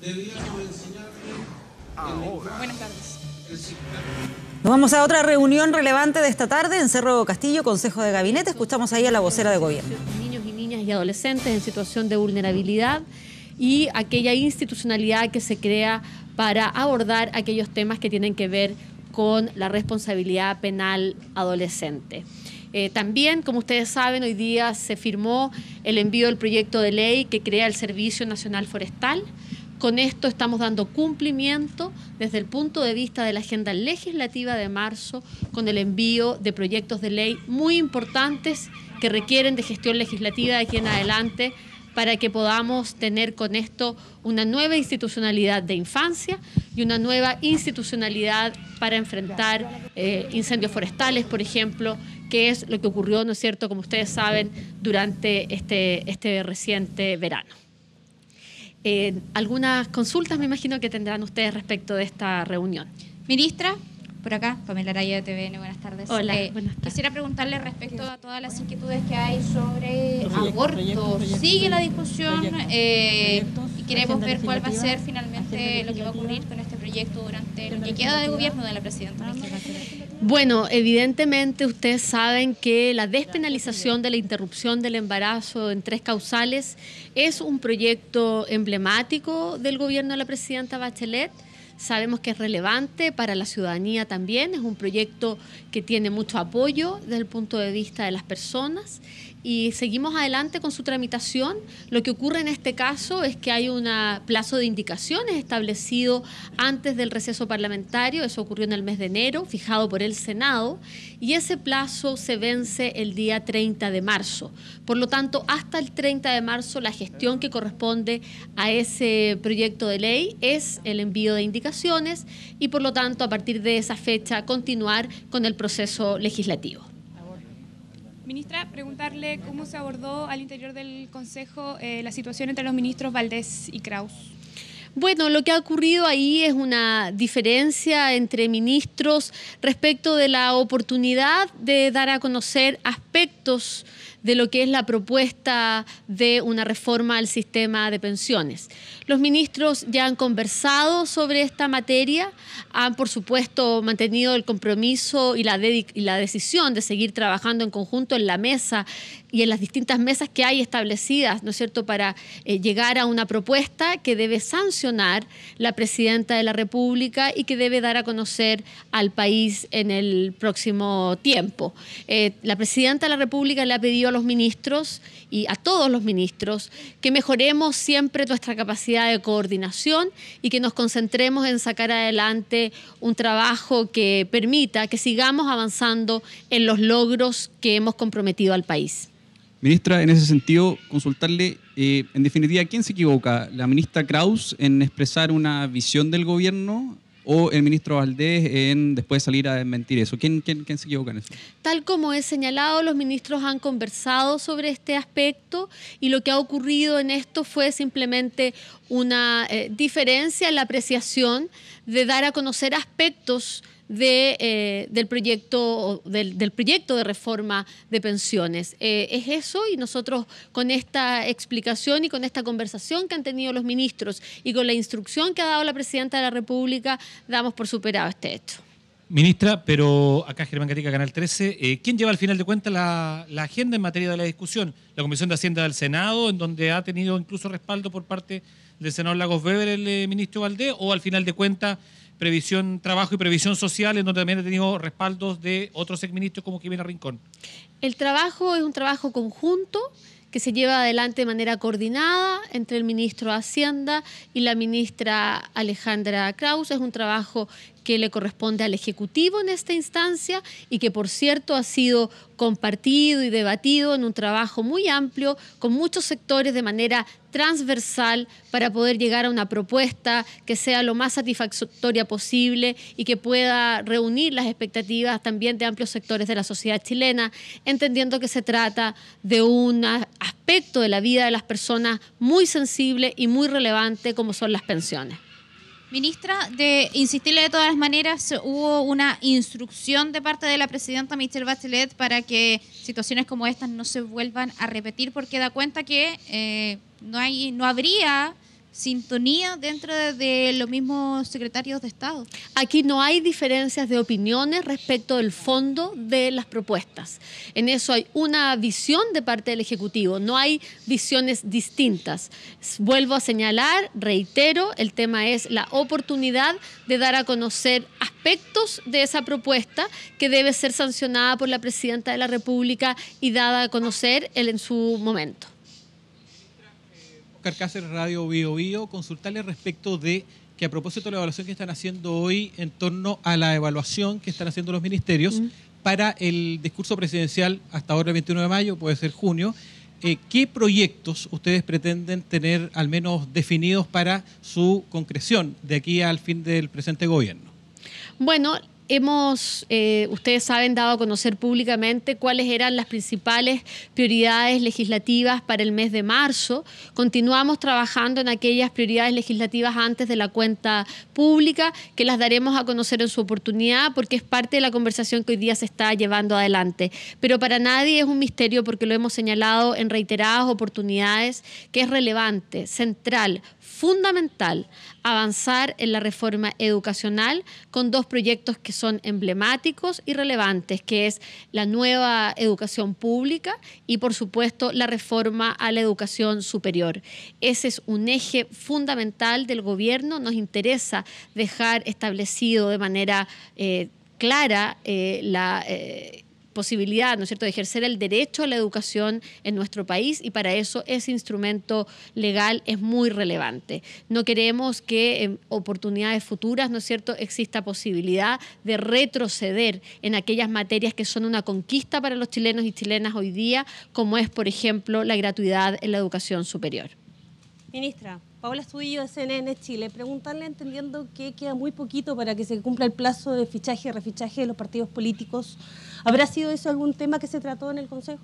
debíamos Buenas Nos vamos a otra reunión relevante de esta tarde en Cerro Castillo, Consejo de Gabinete. Escuchamos ahí a la vocera de gobierno. Niños y niñas y adolescentes en situación de vulnerabilidad y aquella institucionalidad que se crea para abordar aquellos temas que tienen que ver con la responsabilidad penal adolescente. Eh, también, como ustedes saben, hoy día se firmó el envío del proyecto de ley que crea el Servicio Nacional Forestal. Con esto estamos dando cumplimiento desde el punto de vista de la agenda legislativa de marzo con el envío de proyectos de ley muy importantes que requieren de gestión legislativa de aquí en adelante para que podamos tener con esto una nueva institucionalidad de infancia y una nueva institucionalidad para enfrentar eh, incendios forestales, por ejemplo, que es lo que ocurrió, ¿no es cierto?, como ustedes saben, durante este, este reciente verano. Eh, algunas consultas me imagino que tendrán ustedes respecto de esta reunión. Ministra, por acá, Pamela Araya de TVN, buenas tardes. Hola, eh, Quisiera preguntarle respecto a todas las inquietudes que hay sobre aborto. Sigue la discusión eh, y queremos ver cuál va a ser finalmente lo que va a ocurrir con este proyecto durante la que queda de gobierno de la presidenta. Bueno, evidentemente ustedes saben que la despenalización de la interrupción del embarazo en tres causales es un proyecto emblemático del gobierno de la presidenta Bachelet Sabemos que es relevante para la ciudadanía también, es un proyecto que tiene mucho apoyo desde el punto de vista de las personas y seguimos adelante con su tramitación. Lo que ocurre en este caso es que hay un plazo de indicaciones establecido antes del receso parlamentario, eso ocurrió en el mes de enero, fijado por el Senado, y ese plazo se vence el día 30 de marzo. Por lo tanto, hasta el 30 de marzo la gestión que corresponde a ese proyecto de ley es el envío de indicaciones y por lo tanto a partir de esa fecha continuar con el proceso legislativo. Ministra, preguntarle cómo se abordó al interior del Consejo eh, la situación entre los ministros Valdés y Kraus. Bueno, lo que ha ocurrido ahí es una diferencia entre ministros respecto de la oportunidad de dar a conocer aspectos de lo que es la propuesta de una reforma al sistema de pensiones. Los ministros ya han conversado sobre esta materia, han por supuesto mantenido el compromiso y la, decisión de seguir trabajando en conjunto en la mesa y en las distintas mesas que hay establecidas, ¿no es cierto?, para eh, llegar a una propuesta que debe sancionar la presidenta de la República y que debe dar a conocer al país en el próximo tiempo. Eh, la presidenta de la República le ha pedido a los ministros y a todos los ministros que mejoremos siempre nuestra capacidad de coordinación y que nos concentremos en sacar adelante un trabajo que permita que sigamos avanzando en los logros que hemos comprometido al país. Ministra, en ese sentido, consultarle, eh, en definitiva, ¿quién se equivoca? ¿La ministra Kraus en expresar una visión del gobierno o el ministro Valdés en después salir a mentir eso. ¿Quién, se equivoca en eso? Tal como he señalado, los ministros han conversado sobre este aspecto y lo que ha ocurrido en esto fue simplemente una eh, diferencia en la apreciación de dar a conocer aspectos eh, del, proyecto, del, proyecto de reforma de pensiones. Eh, es eso y nosotros con esta explicación y con esta conversación que han tenido los ministros y con la instrucción que ha dado la Presidenta de la República, damos por superado este hecho. Ministra, pero acá Germán Catica, Canal 13, eh, ¿quién lleva al final de cuentas la, agenda en materia de la discusión? La Comisión de Hacienda del Senado, en donde ha tenido incluso respaldo por parte del senador Lagos Weber, el ministro Valdés, o al final de cuentas previsión trabajo y previsión social, en donde también he tenido respaldos de otros exministros como Jimena Rincón. El trabajo es un trabajo conjunto que se lleva adelante de manera coordinada entre el ministro de Hacienda y la ministra Alejandra Kraus. Es un trabajo que le corresponde al Ejecutivo en esta instancia y que, por cierto, ha sido compartido y debatido en un trabajo muy amplio con muchos sectores de manera transversal para poder llegar a una propuesta que sea lo más satisfactoria posible y que pueda reunir las expectativas también de amplios sectores de la sociedad chilena, entendiendo que se trata de un aspecto de la vida de las personas muy sensible y muy relevante como son las pensiones. Ministra, de insistirle de todas las maneras, hubo una instrucción de parte de la presidenta Michelle Bachelet para que situaciones como estas no se vuelvan a repetir, porque da cuenta que eh, no hay, no habría sintonía dentro de, los mismos secretarios de Estado. Aquí no hay diferencias de opiniones respecto del fondo de las propuestas. En eso hay una visión de parte del Ejecutivo, no hay visiones distintas. Vuelvo a señalar, reitero, el tema es la oportunidad de dar a conocer aspectos de esa propuesta que debe ser sancionada por la Presidenta de la República y dada a conocer en su momento. Oscar Radio Bio Bio, consultarle respecto de que a propósito de la evaluación que están haciendo hoy en torno a la evaluación que están haciendo los ministerios mm. para el discurso presidencial hasta ahora el 21 de mayo, puede ser junio, eh, ¿qué proyectos ustedes pretenden tener al menos definidos para su concreción de aquí al fin del presente gobierno? Bueno, hemos, eh, ustedes saben, dado a conocer públicamente cuáles eran las principales prioridades legislativas para el mes de marzo. Continuamos trabajando en aquellas prioridades legislativas antes de la cuenta pública, que las daremos a conocer en su oportunidad porque es parte de la conversación que hoy día se está llevando adelante. Pero para nadie es un misterio porque lo hemos señalado en reiteradas oportunidades, que es relevante, central, fundamental avanzar en la reforma educacional con dos proyectos que son emblemáticos y relevantes, que es la nueva educación pública y por supuesto la reforma a la educación superior. Ese es un eje fundamental del gobierno, nos interesa dejar establecido de manera eh, clara eh, la... Eh, posibilidad, ¿no es cierto?, de ejercer el derecho a la educación en nuestro país y para eso ese instrumento legal es muy relevante. No queremos que en oportunidades futuras, ¿no es cierto?, exista posibilidad de retroceder en aquellas materias que son una conquista para los chilenos y chilenas hoy día, como es, por ejemplo, la gratuidad en la educación superior. Ministra, Paola Estudillo CNN Chile, preguntarle, entendiendo que queda muy poquito para que se cumpla el plazo de fichaje y refichaje de los partidos políticos, ¿habrá sido eso algún tema que se trató en el Consejo?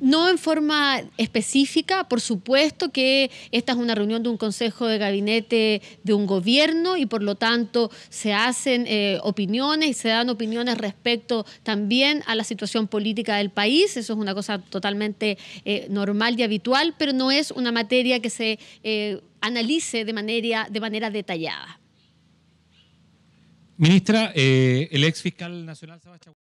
No en forma específica, por supuesto que esta es una reunión de un consejo de gabinete de un gobierno y por lo tanto se hacen eh, opiniones y se dan opiniones respecto también a la situación política del país. Eso es una cosa totalmente eh, normal y habitual, pero no es una materia que se eh, analice de manera, de manera detallada. Ministra, el ex fiscal nacional